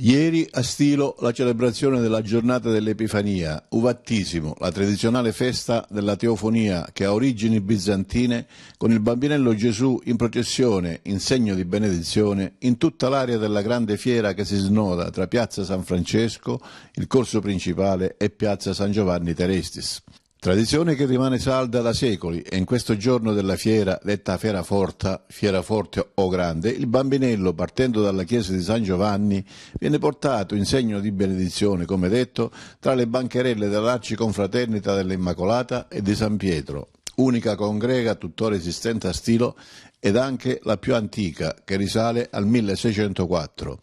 Ieri a Stilo la celebrazione della giornata dell'Epifania, Uvattissimo, la tradizionale festa della teofonia che ha origini bizantine, con il bambinello Gesù in processione, in segno di benedizione, in tutta l'area della grande fiera che si snoda tra piazza San Francesco, il corso principale e piazza San Giovanni Terestis. Tradizione che rimane salda da secoli e in questo giorno della fiera, detta Fiera Forta, Fiera Forte o Grande, il bambinello partendo dalla chiesa di San Giovanni viene portato in segno di benedizione, come detto, tra le bancherelle dell'Arciconfraternita dell'Immacolata e di San Pietro, unica congrega tuttora esistente a Stilo ed anche la più antica che risale al 1604.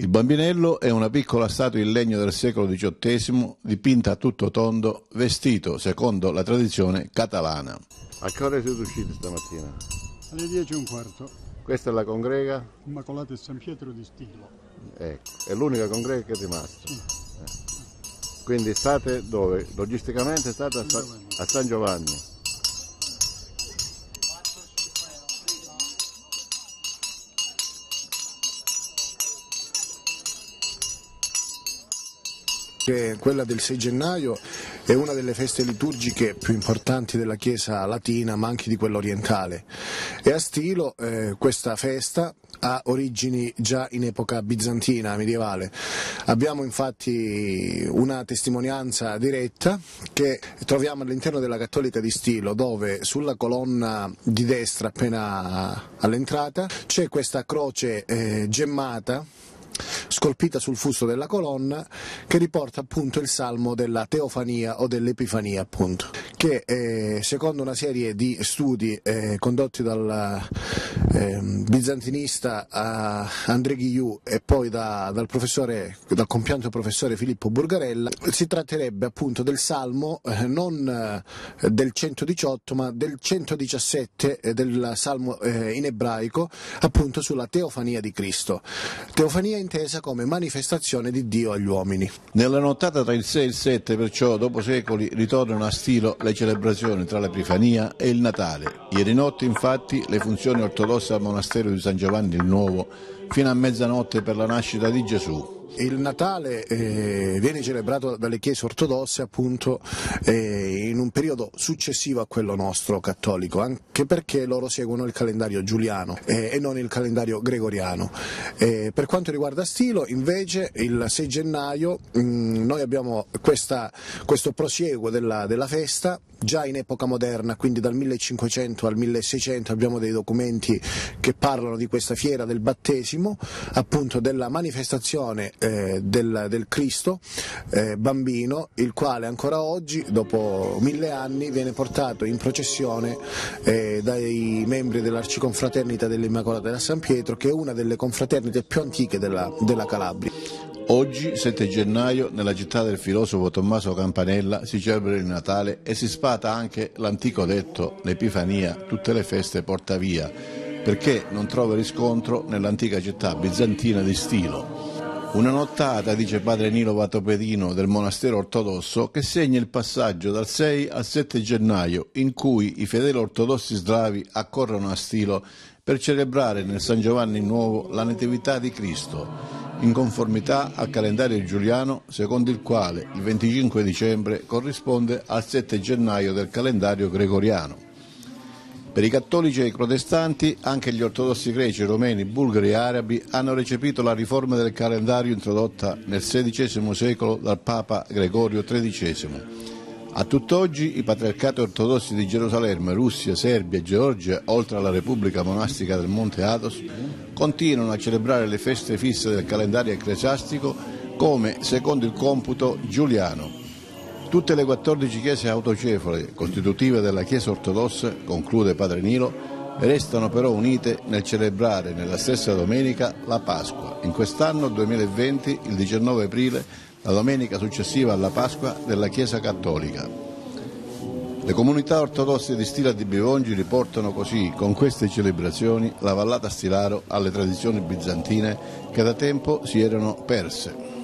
Il bambinello è una piccola statua in legno del secolo XVIII dipinta a tutto tondo, vestito secondo la tradizione catalana. A che ora siete usciti stamattina? Alle 10 e un quarto. Questa è la congrega? Immacolata San Pietro di Stilo. Ecco, è l'unica congrega che è rimasta. Sì. Eh. Quindi state dove? Logisticamente state a San Giovanni. A San Giovanni. Quella del 6 gennaio è una delle feste liturgiche più importanti della Chiesa latina ma anche di quella orientale e a Stilo eh, questa festa ha origini già in epoca bizantina, medievale. Abbiamo infatti una testimonianza diretta che troviamo all'interno della Cattolica di Stilo dove sulla colonna di destra appena all'entrata c'è questa croce eh, gemmata scolpita sul fusto della colonna che riporta appunto il salmo della teofania o dell'epifania appunto, che eh, secondo una serie di studi eh, condotti dal eh, bizantinista a André Ghiu e poi da, dal, dal, compianto professore Filippo Burgarella, si tratterebbe appunto del Salmo eh, non eh, del 118 ma del 117 eh, del Salmo eh, in ebraico appunto sulla teofania di Cristo, teofania intesa come manifestazione di Dio agli uomini. Nella nottata tra il 6 e il 7 perciò dopo secoli ritornano a stilo le celebrazioni tra l'Epifania e il Natale. Ieri notte infatti le funzioni ortodosse presso al monastero di San Giovanni il Nuovo fino a mezzanotte per la nascita di Gesù. Il Natale eh, viene celebrato dalle chiese ortodosse appunto eh, in un periodo successivo a quello nostro cattolico, anche perché loro seguono il calendario giuliano eh, e non il calendario gregoriano. Eh, per quanto riguarda Stilo, invece, il 6 gennaio mh, mm, noi abbiamo questa, questo prosieguo della, della festa già in epoca moderna, quindi dal 1500 al 1600 abbiamo dei documenti che parlano di questa fiera del battesimo, appunto della manifestazione eh, del, del, Cristo eh, bambino, il quale ancora oggi, dopo mille anni, viene portato in processione eh, dai membri dell'Arciconfraternita dell'Immacolata da San Pietro, che è una delle confraternite più antiche della, della Calabria. Oggi, 7 gennaio, nella città del filosofo Tommaso Campanella si celebra il Natale e si spata anche l'antico detto l'Epifania tutte le feste porta via, perché non trova riscontro nell'antica città bizantina di Stilo. Una nottata, dice padre Nilo Vatopedino del monastero ortodosso, che segna il passaggio dal 6 al 7 gennaio, in cui i fedeli ortodossi slavi accorrono a Stilo per celebrare nel San Giovanni Nuovo la Natività di Cristo in conformità al calendario giuliano secondo il quale il 25 dicembre corrisponde al 7 gennaio del calendario gregoriano. Per i cattolici e i protestanti, anche gli ortodossi greci, romeni, bulgari e arabi hanno recepito la riforma del calendario introdotta nel XVI secolo dal Papa Gregorio XIII. A tutt'oggi i patriarcati ortodossi di Gerusalemme, Russia, Serbia e Georgia, oltre alla Repubblica monastica del Monte Athos, continuano a celebrare le feste fisse del calendario ecclesiastico come secondo il computo giuliano. Tutte le 14 chiese autocefale costitutive della Chiesa ortodossa, conclude Padre Nilo, restano però unite nel celebrare nella stessa domenica la Pasqua. In quest'anno 2020, il 19 aprile, la domenica successiva alla Pasqua della Chiesa Cattolica. Le comunità ortodosse di Stila di Bivongi riportano così, con queste celebrazioni, la vallata Stilaro alle tradizioni bizantine che da tempo si erano perse.